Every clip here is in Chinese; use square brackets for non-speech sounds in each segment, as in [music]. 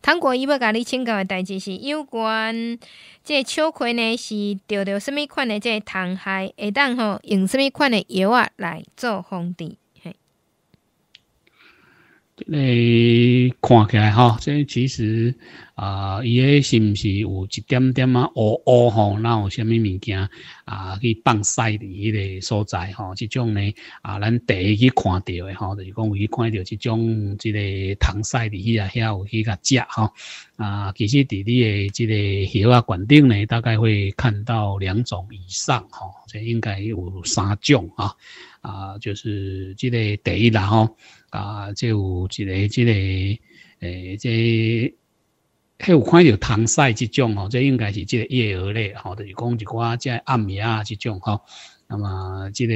糖果伊要甲你请教的代志是有关，即秋葵呢是着着甚物款的即糖害，会当吼用甚物款的药啊来做防治。即看起来哈，即其实啊，伊个是毋是有一点点啊？乌乌吼，那有虾米物件啊？去放晒伫迄个所在吼，即种呢啊，咱第一去看到的吼，就是讲有去看到即种即个虫晒伫遐遐有去甲食哈啊。其实伫你诶即个窑啊管顶呢，大概会看到两种以上吼，即应该有三种啊啊，就是即个第一啦吼。啊，即有一个，即个诶，即迄有看到糖屎即种吼，即应该是即个叶蛾类，吼，就是讲一寡即暗叶啊，即种吼。那么即个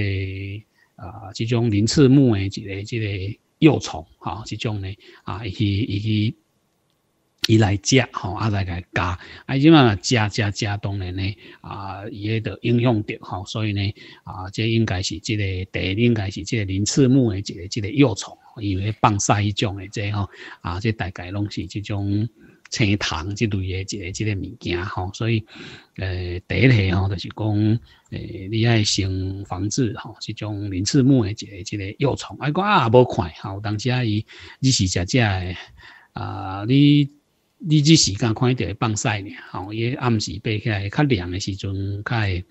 啊，即种鳞翅目诶，即个即个幼虫，吼，即种咧啊，伊伊去。伊来食吼，啊来伊加，啊，即嘛食食食，当然呢，啊，伊迄个影响着吼，所以呢，啊，这应该是即个第，应该是即个林翅目诶即个即个幼虫，因为放晒种诶即吼，啊，即大概拢是即种青虫即类诶即个即个物件吼，所以，诶，第一下吼，就是讲，诶，你爱先防治吼，即种林翅目诶即个即个幼虫，啊，我啊无看吼，当时伊日是食食诶，啊，你。你即时间伊以会放晒呢，吼，伊暗时爬起来较凉的时阵，较会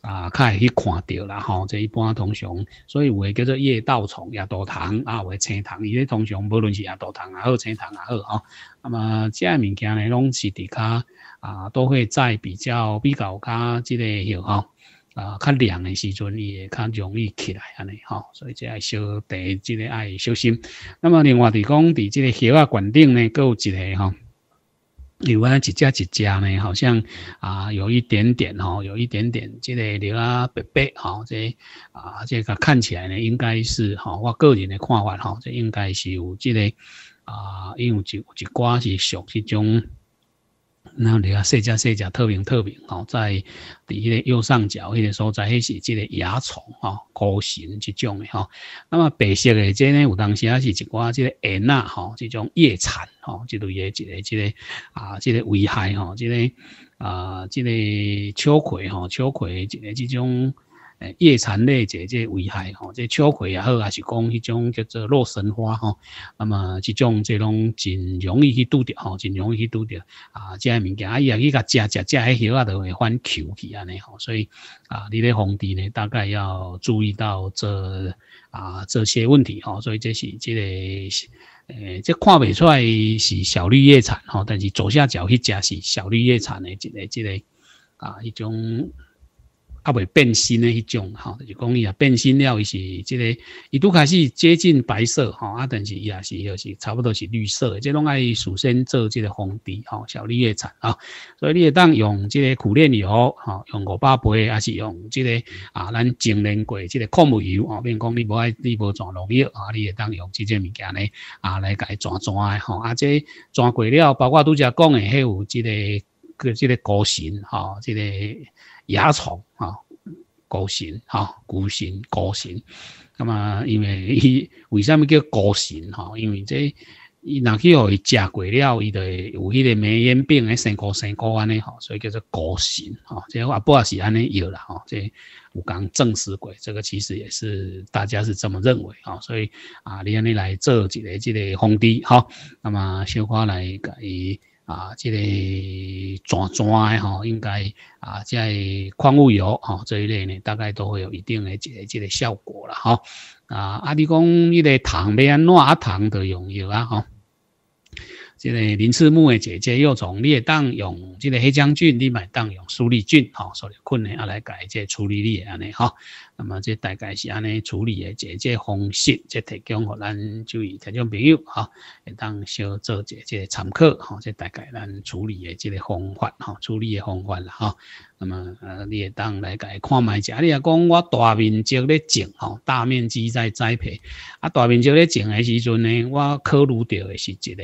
啊，较会去看到啦，吼。即一般通常，所以有诶叫做夜盗虫、夜盗虫啊，有诶青虫，伊咧通常无论是夜盗虫也好，青虫也好，吼。那么这物件呢，拢是伫较啊，都会在比较比较较即个叶吼啊，较凉的时阵伊会较容易起来安尼，吼。所以即小第即个爱小心。那么另外伫讲，伫即个叶啊、冠顶呢，佫有一个吼。另外一只一只呢？好像啊，有一点点哦，有一点点即个绿啊白白哦，这啊，这个看起来呢，应该是哦，我个人的看法哦，这应该是有即个啊，因为有一一寡是属这种。那你看，细只细只透明透明吼，在伫迄个右上角迄个所在，迄是即个蚜虫吼，孤型即种的吼。那么白色的这呢，有当时也是一寡即个蛾呐吼，即种夜蚕吼，即类的即个即个啊，即个危害吼，即个啊，即个秋葵吼，秋葵即个即种。诶，叶蝉类这这危害吼，这秋葵也好，还是讲迄种叫做洛神花吼，那么这种这拢真容易去拄着吼，真容易去拄着啊，这物件啊伊啊伊甲食食食迄喉啊都会反球起安尼吼，所以啊，你咧防治呢，大概要注意到这啊这些问题吼，所以这是即个诶，即看未出来是小绿叶蝉吼，但是左下角迄家是小绿叶蝉诶一个一个啊，迄种。较袂变新诶，迄种吼，就讲伊啊变新了，伊是即个，伊拄开始接近白色吼，啊，但是伊也是，就是差不多是绿色，即拢爱首先做即个防治吼，小绿叶蝉啊，所以你会当用即个苦楝油吼，用五百倍，还是用即个啊，咱精炼过即个矿物油，比如讲你无爱，你无全农药啊，你会当用即个物件咧啊来甲伊转转诶吼，啊即转过了，包括拄则讲诶，迄有即个。个即个高型哈，即个野虫啊，高型哈，菇型高型。咁啊，因为伊 [laughs] 为虾米叫高型哈？因为即伊拿去互伊食过了，伊就有迄个梅艳病咧，生高生高安尼吼，所以叫做高型吼。即阿不也是安尼有啦吼，即有讲证实过，这个其实也是大家是这么认为吼。所以啊，你安尼来做一个即个防治吼，那么小可来甲伊。啊，这个钻钻的吼，应该啊，即个矿物油吼这一类呢，大概都会有一定的即个即个效果啦吼。啊，阿弟讲，伊个糖不要哪糖都用药啊吼。即个林志木的姐姐又从劣档用。这个黑将军，你买当用苏力菌，吼，所以困难啊来改这处理你安尼，哈。那么这大概是安尼处理的，这这方式，这提供给咱就以听众朋友，哈，会当小做一下这参考，哈，这大概咱处理的这个方法，哈，处理的方法啦，哈。那么呃，你会当来改看卖者，你也讲我大面积咧种，吼，大面积在栽培，啊，大面积咧种的时阵呢，我考虑到的是一个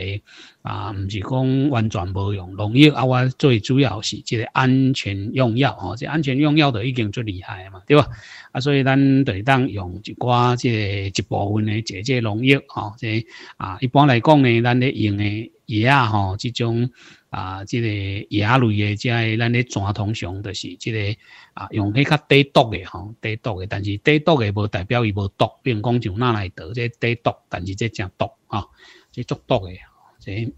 啊，唔是讲完全无用农药啊，我做。最主要是即个安全用药哦，即安全用药都已经最厉害啊嘛，对吧？啊，所以咱得当用一寡即一部分的即即农药哦，即啊一般来讲呢，咱咧用诶药啊吼，即种啊即个药类诶，即个咱咧传统上都是即个啊用迄较低毒诶吼，低毒诶，但是低毒诶无代表伊无毒，并讲就哪来得即低毒，但是即正毒啊，即足毒诶，即。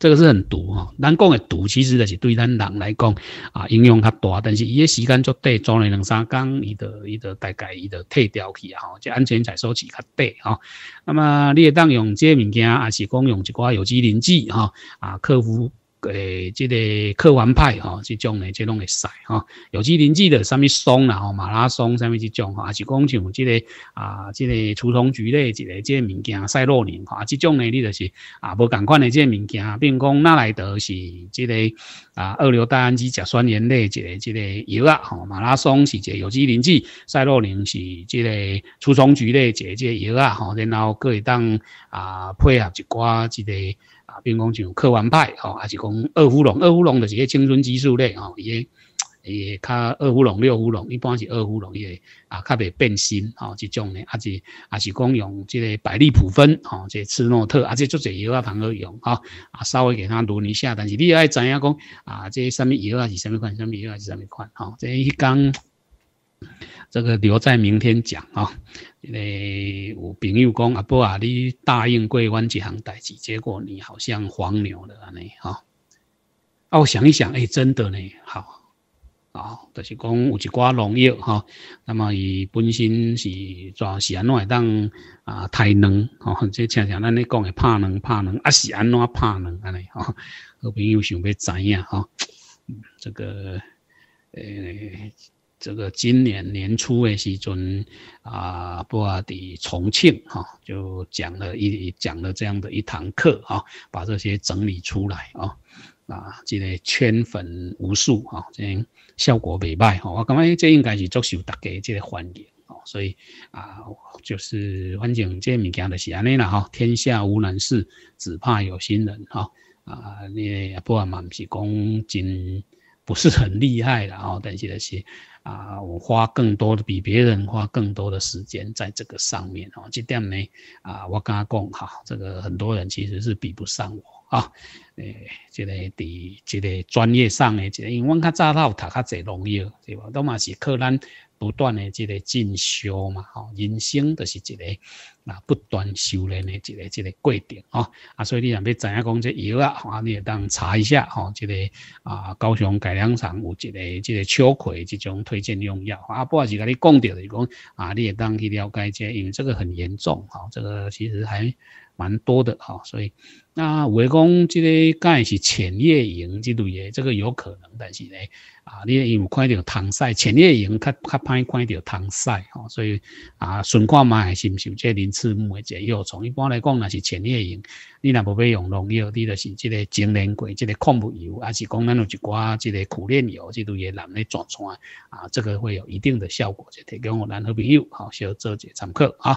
这个是很毒哦，咱讲的毒其实就是对咱人来讲啊，影响较大。但是伊个时间足短，做了两三工，伊的伊的大概伊的退掉去啊，即安全在收起较短啊。那么你当用这物件，还是讲用一寡有机磷剂啊？啊，克服。诶，即个客玩派吼，即种诶，即拢会使吼。有机磷剂的，啥物松啦吼，马拉松啥物即种吼，还是讲像即个啊，即个除虫菊类一个即个物件，赛洛宁吼，啊，即种呢，你就是啊，无同款的即个物件。比如讲，哪来德是即个啊，二硫代氨基甲酸盐类一个即个药啊吼，马拉松是个有机磷剂，赛洛宁，是即个除虫菊类一个即个药啊吼，然后可以当啊配合一寡即个。啊，比如讲像克幻派吼，还是讲二胡龙，二胡龙就是些青春激素类吼，伊个伊较二胡龙六胡龙，一般是二胡龙伊个啊，较袂变心吼，这种诶，啊是也是讲用即个百利普芬吼，即次诺特，啊即足侪药啊通好用啊，啊稍微给他轮一下，但是你要爱知影讲啊，即啥物药啊是啥物款，啥物药啊是啥物款吼，即一讲。这个留在明天讲啊，因为有朋友讲阿伯啊，你答应过阮一行代志，结果你好像黄牛了安尼哈。啊，我想一想，哎，真的呢，好，啊，就是讲有一寡农药哈，那么伊本身是抓是安怎当啊，太能哦，即恰恰咱你讲的怕冷怕冷，啊是安怎怕冷安尼哦。好朋友想要知样哈，这个，诶。这个今年年初的时阵，啊，布阿伫重庆哈，就讲了一讲了这样的一堂课啊，把这些整理出来啊，啊，即个圈粉无数啊，样效果未歹哈，我感觉这应该是作秀大家即个欢迎哦，所以啊，就是反正这物件就是安尼啦哈，天下无难事，只怕有心人哈，啊，你不阿嘛不是讲真。不是很厉害的啊，[laughs] 但是那些啊，我花更多的比别人花更多的时间在这个上面哦，这点没啊，我跟他讲哈，这个很多人其实是比不上我。啊，诶，即个伫即个专业上的，即个，因为阮较早老读较侪农药，对无？都嘛是靠咱不断的即个进修嘛，吼，人生就是一个啊不断修炼的一个一个过程，哦，啊，所以你若要知影讲这药啊，吼，你也当查一下，吼，即个啊，高雄改良厂有一个即个秋葵即种推荐用药，啊，不也是甲你讲着、到是讲啊，你也当去了解一下，因为这个很严重，哦，这个其实还。蛮多的哈，所以那围讲，这个介是浅夜营之类，这个有可能，但是呢，啊，你有看到搪塞浅夜营较较歹看到搪塞哈，所以啊，顺看嘛，不是有受这林次木的遮药虫。一般来讲，那是浅夜营，你若无要用农药，你就是这个精灵鬼，这个矿物油，还是讲咱有一寡这个苦楝油之类嘢，拿来转虫啊，啊，这个会有一定的效果，就提供我咱好朋友，好小做一个参考啊。